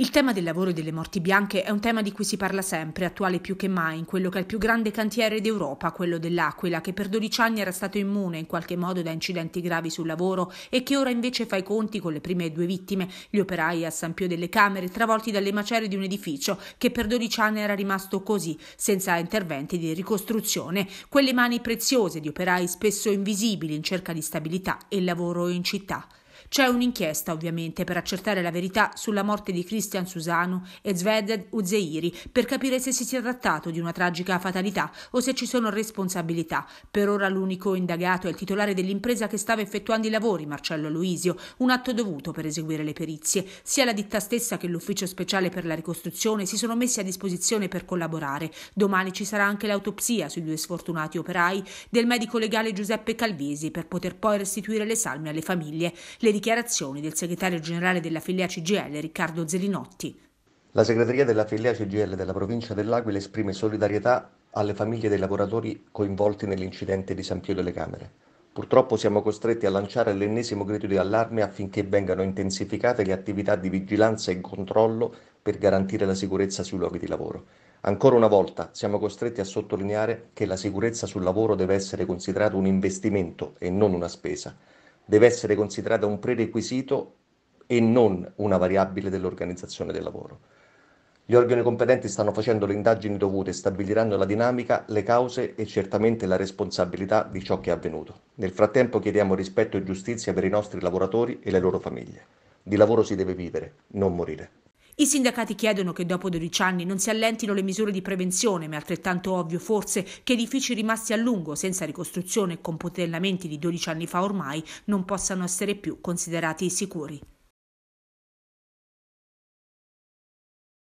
Il tema del lavoro e delle morti bianche è un tema di cui si parla sempre, attuale più che mai, in quello che è il più grande cantiere d'Europa, quello dell'Aquila, che per 12 anni era stato immune in qualche modo da incidenti gravi sul lavoro e che ora invece fa i conti con le prime due vittime, gli operai a San Pio delle Camere, travolti dalle macerie di un edificio che per 12 anni era rimasto così, senza interventi di ricostruzione. Quelle mani preziose di operai spesso invisibili in cerca di stabilità e lavoro in città. C'è un'inchiesta ovviamente per accertare la verità sulla morte di Christian Susano e Zved Uzeiri per capire se si sia trattato di una tragica fatalità o se ci sono responsabilità. Per ora l'unico indagato è il titolare dell'impresa che stava effettuando i lavori, Marcello Luisio, un atto dovuto per eseguire le perizie. Sia la ditta stessa che l'ufficio speciale per la ricostruzione si sono messi a disposizione per collaborare. Domani ci sarà anche l'autopsia sui due sfortunati operai del medico legale Giuseppe Calvisi per poter poi restituire le salme alle famiglie. Le dichiarazioni del segretario generale della filia CGL Riccardo Zelinotti. La segreteria della filia CGL della provincia dell'Aquila esprime solidarietà alle famiglie dei lavoratori coinvolti nell'incidente di San Pio delle Camere. Purtroppo siamo costretti a lanciare l'ennesimo grido di allarme affinché vengano intensificate le attività di vigilanza e controllo per garantire la sicurezza sui luoghi di lavoro. Ancora una volta siamo costretti a sottolineare che la sicurezza sul lavoro deve essere considerata un investimento e non una spesa deve essere considerata un prerequisito e non una variabile dell'organizzazione del lavoro. Gli organi competenti stanno facendo le indagini dovute stabiliranno la dinamica, le cause e certamente la responsabilità di ciò che è avvenuto. Nel frattempo chiediamo rispetto e giustizia per i nostri lavoratori e le loro famiglie. Di lavoro si deve vivere, non morire. I sindacati chiedono che dopo 12 anni non si allentino le misure di prevenzione, ma è altrettanto ovvio forse che edifici rimasti a lungo senza ricostruzione e con potellamenti di 12 anni fa ormai non possano essere più considerati sicuri.